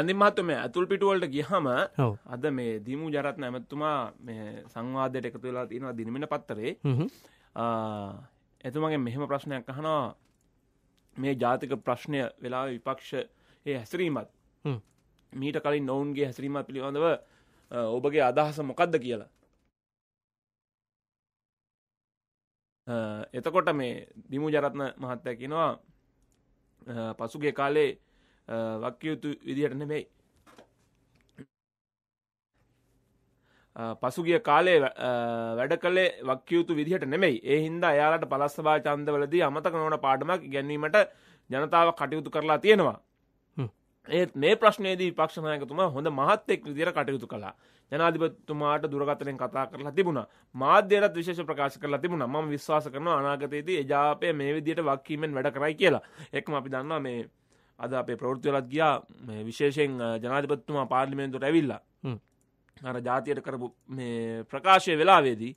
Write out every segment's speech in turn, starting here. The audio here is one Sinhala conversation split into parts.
චන්දින් මහත්තුම ඇතුල් පිටුවලට ගිහම අද මේ දීමූ ජරත්න ඇමත්තුමා මේ සංවාදයට එකතු වෙලා තියෙනවා දිනමෙන පත්තරේ එතුමගේ මෙහෙම ප්‍රශ්නයක් අහනවා මේ ජාතික ප්‍රශ්නය වෙලා විපක්ෂ ඒ හැසිරීමත් මීට කලින් නොවුන්ගේ හැසිරීමත් පිළිබඳව ඔබගේ අදහස මොකක්ද කියලා එතකොට මේ දිමු ජරත්න මහත්තය කියනවා පසුගේ කාලේ වක්කයුතු විදිහට නෙමෙයි පසුගිය කාලේ වැඩ කළේ වක්කයුතු විදිහට නෙමෙයි ඒ හින්දා එයාලට පලස්සභා චන්දවලදී අමතක නොවන පාඩමක් ගැනීමට ජනතාව කටයුතු කරලා තියෙනවා ඒත් මේ ප්‍රශ්නයේදී විපක්ෂණයකතුමා හොඳ මහත්තෙක් විදිර කටයුතු කලා ජනාධිපතුමාට දුරගතනෙන් කතා කරලා තිබුණා මාධ්‍යයටත් විශේෂ ප්‍රකාශ කරලා තිබුණා මම විශ්වාස කරනවා අනාගතයේදී එජාපය මේ විදියට වක්කීමෙන් වැඩ කරයි කියලා එකම අපි දන්නවා මේ අද අපේ ප්‍රෘතිවලත් ගියා විශේෂෙන් ජනාධිපත්තුමා පාර්ලිමෙන්තුට ඇවිල්ලා අර ජාතියට කරපු මේ ප්‍රකාශය වෙලාවේදී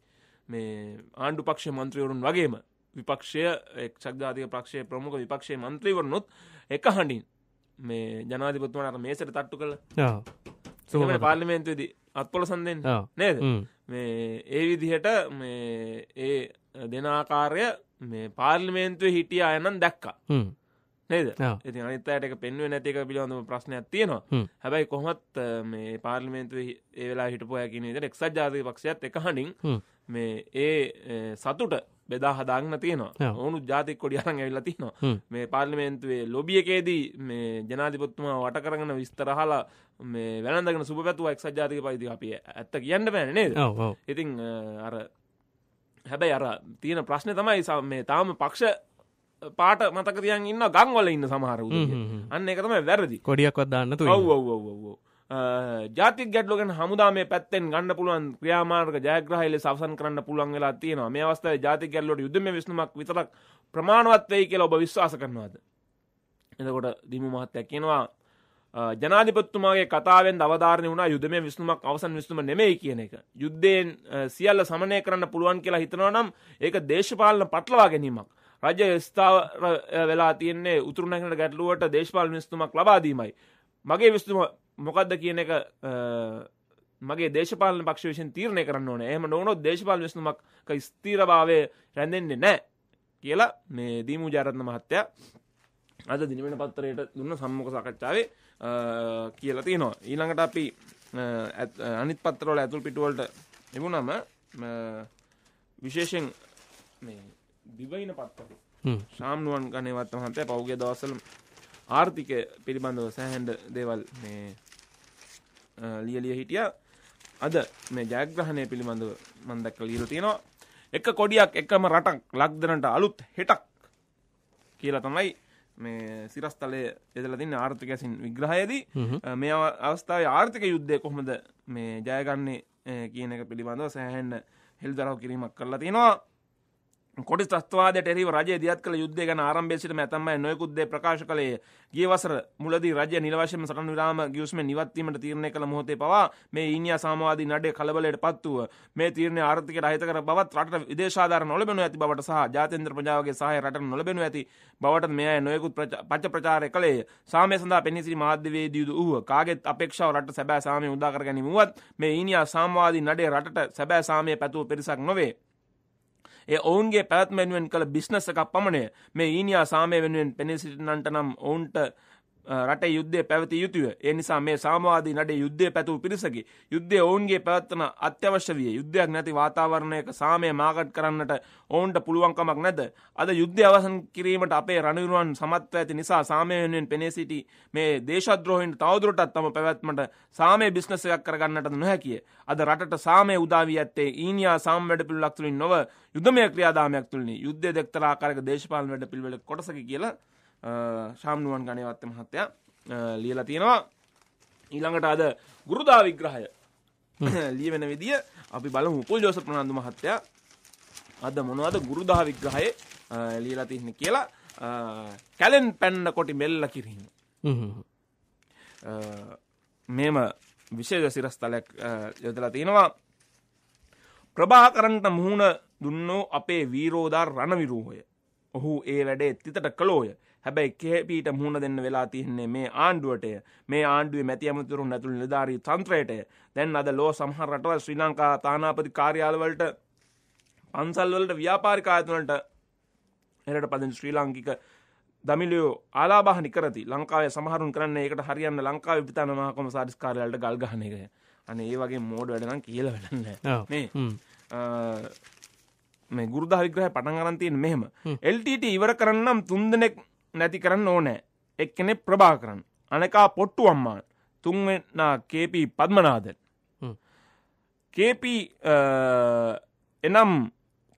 මේ ආණ්ඩු පක්ෂ මන්ත්‍රවරුන් වගේම විපක්ෂය එක්ෂක්ධාතික පක්ෂය ප්‍රමුඛ විපක්ෂය මන්ත්‍රීවරනොත් එක හඬින් මේ ජනාධිපත්තුමාට මේසට තට්ටු කළ සුම පාර්ලිමේන්තුවේදී අත්පොල සන්දෙන් නේද මේ ඒ විදිහට මේ ඒ දෙනාකාරය මේ පාර්ලිමේන්තුවේ හිටිය අයනම් දැක්කා නේද ඉති අනිතයට එක පෙන්ව නැතික පිළිබඳ ප්‍රශ්නයක් තියෙනවා හැබැයි කොහොමත් මේ පාර්ලිමේන්තු ඒවෙලා හිටපු හැකිනද එක්සත් ජාතික පක්ෂයත් එක හඩින් මේ ඒ සතුට බෙදා හදාගන්න තියෙනවා ඕනු ජාතික කොඩියරන් ඇවිල්ලා තියනවා මේ පාර්ලිමේන්තුවේ ලොබියකේදී මේ ජනාධිපත්තුමා වට කරගන විස්තරහලා මේ වැළඳගෙන සුප පැතුව එක්සත් ජාතික පයිති අපි ඇත්ත කියන්න බෑන නේද ඉතින් අර හැබැයි අර තියෙන ප්‍රශ්න තමයි මේ තාම පක්ෂ පාට මතක තියන් ඉන්න ගංවල ඉන්න සමහරු අන්න එකතම වැරදි කොඩියක්වත් දන්න තු ජාති ගැටලෝගෙන් හමුදා මේ පැත්තෙන් ගන්න පුළුවන් ක්‍රියාමාර්ග ජයග්‍රහයිල සවසන් කරන්න පුළුවන් වෙලා තියෙනවා මේ අවස්ථාවේ ජාති ගැටලෝට යුද්ධ මේ විසඳුමක් විතරක් ප්‍රමාණවත් වෙයි කියලා ඔබ විශ්වාස කරනවාද එතකොට දිමු මහත්තයා කියනවා ජනාධිපත්තුමාගේ කතාවෙන් අවධාරණය වුණා යුදමය විසුමක් අවසන් විසුම නෙමෙයි කියන එක. යුද්ධයෙන් සියල්ල සමනය කරන්න පුළුවන් කියලා හිතනවා නම් ඒක දේශපාලන පටලවා ගැනීමක්. රජ ස්ථාව වෙලා තියන්නේ උතුරු නැගට ගැටලුවට දේශපාල විස්තුමක් ලබාදීමයි. මගේ විස්තුම මොකක්ද කියන එක මගේ දේශපාල පක්ෂේෂන් තීරණය කරන්න ඕන එහම නොනොත් දේශපාල විස්තුමක් ස්තීරභාවය රැඳෙන්නේ නෑ කියලා මේ දීමූ ජාරත්න මහත්තයා අද දිනිමෙන පත්තරයට දුන්න සම්මක සකච්ඡාවේ කියලා තියනවා. ඊළඟට අපි අනිත් පත්තරවල ඇතුල් පිටුවලට එමුණම විශේෂෙන් මේ දිවයින පත්තකේ ශාම්නුවන් ගණේවත් මහන්තයා පෞගේ දවස්වල ආර්ථිකය පිළිබඳව සෑහෙන දේවල් මේ ලියලිය හිටියා අද මේ ජයග්‍රහණය පිළිබඳව මම දැක්කලා ලියලා තියෙනවා එක කොඩියක් එකම රටක් ලක්දරන්ට අලුත් හෙටක් කියලා තමයි මේ සිරස්තලයේ යදලා තින්නේ ආර්ථිකයන් විග්‍රහයේදී මේ අවස්ථාවේ ආර්ථික යුද්ධය කොහොමද මේ ජයගන්නේ කියන එක පිළිබඳව සෑහෙන හෙළිදරව් කිරීමක් කරලා තියෙනවා කොඩි ත්‍රස්තවාදයට එරෙහිව රජය දියත් කළ යුද්ධය ගැන ආරම්භයේ සිටම ඇතම්මයි නොයෙකුත් දේ ප්‍රකාශ කළේ. ගිය වසර මුලදී රජය නිල වශයෙන්ම සටන් විරාම ගිවිසුමෙන් ඉවත් වීමට තීරණය කළ මොහොතේ පවා මේ ඊනියා සාමවාදී නඩේ කලබලයට පත් වූ මේ තීරණය ආර්ථිකයට අහිත කර බවත් රටට විදේශ ආධාර නොලැබෙනු ඇති බවට සහ ජාත්‍යන්තර ප්‍රජාවගේ සහාය රටට නොලැබෙනු ඇති බවට මේ අය නොයෙකුත් පච්ච ප්‍රචාරය කළේ. සාමය සඳහා පෙනී සිටි මාධ්‍යවේදීදු වූ කාගෙත් අපේක්ෂාව රටට සැබෑ සාමය උදා කර ගැනීම වුවත් මේ ඊනියා සාමවාදී නඩේ රටට සැබෑ සාමය පැතුව පිරිසක් නොවේ. ඒ ඔවුන්ගේ පැවැත්ම වෙනුවෙන් කළ බිස්නස් එකක් පමණය. මේ ඊනියා සාමය වෙනුවෙන් පෙනී සිටින්නන්ට නම් ඔවුන්ට රට යුද්ධය පැවති යුතුය ඒ නිසා මේ සාමවාදී නඩේ යුද්ධය පැතුූ පිරිසකි යුද්ධය ඔවුන්ගේ පැවත්වන අත්‍යවශ්‍ය විය යුද්ධයක් නැති වාතාවරණයක සාමය මාකට් කරන්නට ඔවුන්ට පුළුවන්කමක් නැද අද යුද්ධ අවසන් කිරීමට අපේ රණවිරුවන් සමත්ව ඇති නිසා සාමයවෙනුවෙන් පෙනේ සිටි මේ දේශද්‍රෝහින්ට තවදුරටත් තම පැවැත්මට සාමය බිස්නසයක් කරගන්නට නොහැකිය අද රටට සාමය උදාවී ඇත්තේ ඊනියා සාම් වැඩ පිල්ලක්තුලින් නොව යුදමය ක්‍රියාදාමයක් තුළනි යුද්ධ දෙක්තරාකාරක දේශපාලන වැඩ පිල්වල කොටසකි කියලා ශාම්නුවන් ගණයවත්ත මහත්තයා ලියලා තියෙනවා ඊළඟට අද ගුරුදා විග්‍රහය ලියවෙන විදිය අපි බලමු පුල් ජෝසප් ප්‍රනාන්දු මහත්තයා අද මොනවද ගුරුදා විග්‍රහයේ ලියලා තින්නේ කියලා කැලෙන් පැන්න කොටි මෙල්ල කිරීම මෙම විශේෂ සිරස්තලයක් යොදලා තියෙනවා ප්‍රභාකරන්ට මුහුණ දුන්නෝ අපේ වීරෝදා රණවිරූහය ඔහු ඒ වැඩේ තිතට කළෝය හැබැයි කේපීට මුහුණ දෙන්න වෙලා තියෙන්නේ මේ ආණ්ඩුවටය මේ ආණ්ඩුවේ මැති ඇමතිවරුන් ඇතුළු නිලධාරී තන්ත්‍රයටය දැන් අද ලෝ සමහර රටවල් ශ්‍රී ලංකා තානාපති කාර්යාලවලට පන්සල් වලට ව්‍යාපාරික ආයතන වලට එරට පදින ශ්‍රී ලාංකික දමිලියෝ ආලාභාහනි කරති ලංකාවේ සමහරුන් කරන්නේ ඒකට හරියන්න ලංකාවේ පිටාන මහ කොමසාරිස් කාර්යාලයට ගල් ගහන එක. අනේ ඒ වගේ මෝඩ වැඩ නම් කියලා වැඩක් නැහැ. මේ මේ ගුරුදා විග්‍රහය පටන් ගන්න තියෙන්නේ මෙහෙම. LTT ඉවර කරන්නම් තුන් දෙනෙක් නැති කරන්න ඕනෑ එක්කනෙ ප්‍රභා කරන්න අනකා පොට්ටු අම්මාන් තුන්වෙන්නා කේපී පද්මනාදන් කේපී එනම්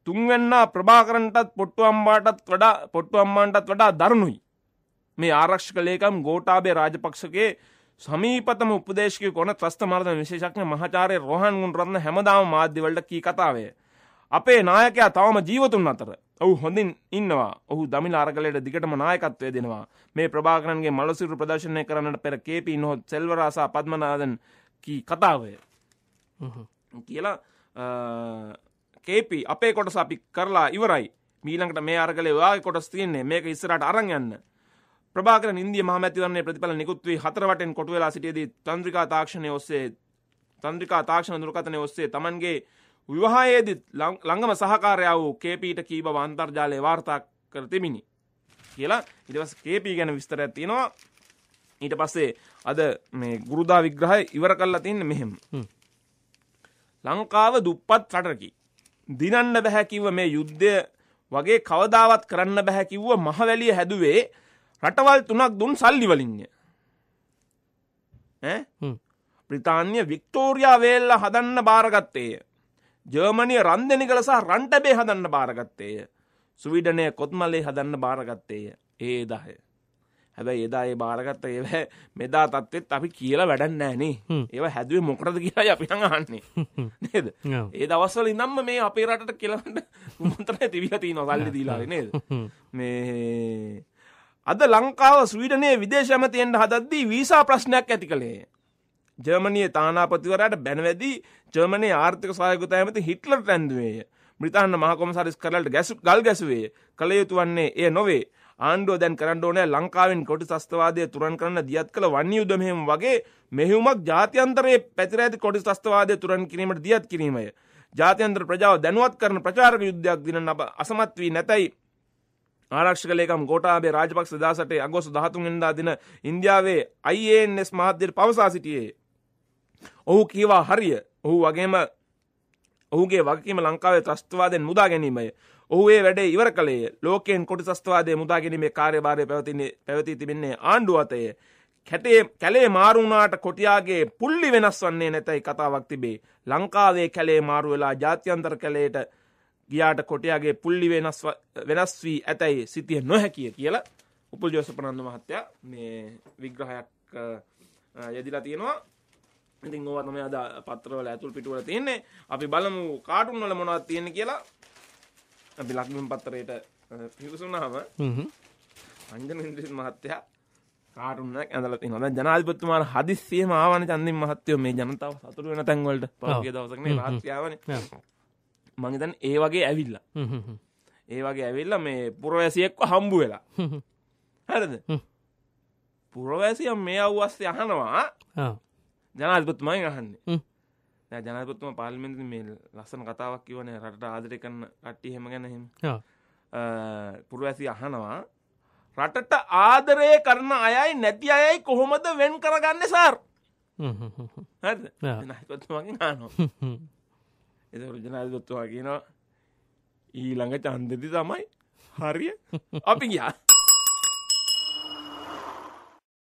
තුන්වෙන්නා ප්‍රභාකරන්ටත් පොට්ටු අම්බාටත් වඩා පොට්ටු අම්මාන්ටත් වඩා දරුණුයි මේ ආරක්ෂක ලේකම් ගෝටාබේ රාජපක්ෂගේ සමීපතම උපදේශක කොන ත්‍රස්ත මාර්ධන විශේෂඥ මහාචාර්ය රෝහන් ගුණරත්න හැමදාම මාධ්‍යවලට කී කතාවේ අපේ නායකයා තවම ජීවතුන් අතර ඔහු හොඳින් ඉන්නවා ඔහු දමිල අරගලයට දිගටම නායකත්වය දෙනවා මේ ප්‍රභාකරන්ගේ මලසිරු ප්‍රදර්ශනය කරන්නට පෙර කේපී නොහොත් සෙල්වරසා පද්මනාදන් කී කතාවය කියලා කේපී අපේ කොටස අපි කරලා ඉවරයි මීලකට මේ අරගලේ වාගේ කොටස් තියන්නේ මේක ඉස්සරට අරන් යන්න ප්‍රාග ඉන්දිය මහමැතිවරන්නේ ප්‍රතිඵල නිකුත්වී හතරවටෙන් කොටවෙලා සිටියදී තන්ද්‍රිකා තාක්ෂණය ඔස්සේ තන්ද්‍රිකා තාක්ෂණ දුරකතනය ඔස්සේ තමන්ගේ විවාහයේදත් ලංඟම සහකාරයා වූ කේපීට කීබ අන්තර්ජාලය වාර්තා කර තිමිනි. කියලා ඉටවස් කේපී ගැන විස්තර ඇතිනවා ඊට පස්සේ අද මේ ගුරුදා විග්‍රහය ඉවර කල්ලා තින්න මෙහෙම. ලංකාව දුප්පත් රටකි. දිනන්න බැහැකිව මේ යුද්ධය වගේ කවදාවත් කරන්න බැහැකිව්ව මහවැලිය හැදුවේ රටවල් තුනක් දුන් සල්ලිවලින්ය. ප්‍රතාන්‍ය වික්ටෝරයා වේල්ල හදන්න භාරගත්තේය ජර්මනිය රන්දෙනි කළ සහ රන්ටබේ හදන්න භාරගත්තේය. සුවිඩනය කොත්මල්ලේ හදන්න භාරගත්තේය. ඒ දහය. හැබැයි එදා ඒ භාරගත්ත ඒව මෙදා තත්වෙත් අපි කියලා වැඩන්න ෑනේ ඒව හැදුවේ මොකරද කියලා අපින අහන්නේ නේද ඒ දවස්වල ඉන්නම්ම මේ අපේ රටට කියලට මුන්තර තිවිලති නොසල්ලි දීලා නේද මේ අද ලංකාව ස්වීඩනය විදේශමතියෙන්ට හදද්දී වීසා ප්‍රශ්නයක් ඇති කළේ ජර්මනිය තානාපතිවරට බැනවැදී ජර්මනය ආර්ථික සයකුත ඇමති හිටලර් පැන්දුවේය බ්‍රතාන්න මහකොම සරිස් කරලට ගැසු ගල් ගැසුවේ කළ යුතු වන්නේ එය නොවේ ආණ්ඩුව දැන් කරන්නඩෝනෑ ලංකාවෙන් කොටි සස්තවාදය තුරන් කරන්න දියත් කළ වන්නේ යුදමහෙම වගේ මෙහිවුමක් ජාතියන්තරයේ පැතිර ඇති කොටි සස්තවාදය තුරන් කිරීමට දියත් කිරීමය ජාතියන්ත්‍ර ප්‍රජාව දැනුවත් කරන ප්‍රචාරක යුද්ධයක් දින අප අසමත් වී නැතැයි ආරක්ෂක ලේකම් ගෝටාබේ රාජපක්ෂ දසටේ අගෝස්තු 13 වෙනිදා දින ඉන්දියාවේ IANS මහත්දිර පවසා සිටියේ ඔහු කීවා හරිය ඔහු වගේම ඔහුගේ වගකීම ලංකාවේ ත්‍රස්තවාදයෙන් මුදා ගැනීමය ඔහු ඒ වැඩේ ඉවර කළේ ලෝකයෙන් කොටි ත්‍රස්තවාදයේ මුදා ගැනීමේ කාර්යභාරය පැවතින්නේ පැවතී තිබෙන්නේ ආණ්ඩුව අතයේ කැටේ කැලේ මාරු වුණාට කොටියාගේ පුල්ලි වෙනස් වන්නේ නැතයි කතාවක් තිබේ ලංකාවේ කැලේ මාරු වෙලා ජාත්‍යන්තර කැලේට ගියාට කොටියාගේ පුල්ලි වෙනස් වෙනස් වී ඇතයි සිටිය නොහැකිය කියලා උපුල් ජෝසපනන්ද මහත්තයා මේ විග්‍රහයක් යෙදිලා තියෙනවා ඉතින් ඕවා තමයි අද පත්‍රවල ඇතුල් පිටුවල තියෙන්නේ. අපි බලමු කාටුන් වල මොනවද තියෙන්නේ කියලා. අපි ලක්ෂ්මන් පත්‍රයට පිවිසුනහම අංජනේන්ද්‍රිත් මහත්තයා කාටුන් එකක් ඇඳලා තිනවා. දැන් ජනාධිපතිතුමාලා හදිස්සියෙම ආවනේ චන්දින් මහත්තයෝ මේ ජනතාව සතුටු වෙන තැන් වලට පහුගිය දවසක නේ රාත්‍රියාවනේ. මම හිතන්නේ ඒ වගේ ඇවිල්ලා. ඒ වගේ ඇවිල්ලා මේ පුරවැසියෙක්ව හම්බු වෙලා. හරිද? පුරවැසියා මේ අවුස්සේ අහනවා ජනාධපතුමයි අහන්නේ ජනතපතුම පාල්මෙන්ද මේ ලස්සන කතාවක් කිවන රට ආදරය කන්න කට්ටි හෙම ගැනහෙම පුරු ඇසි අහනවා රටට ආදරය කරන අයයි නැති අයයි කොහොමද වෙන් කරගන්න සර් නතුමගේ නානෝ එතරු ජනාධපත්තුවා කියනවා ඊළඟ චන්දති තමයි හරිය අපි ගියා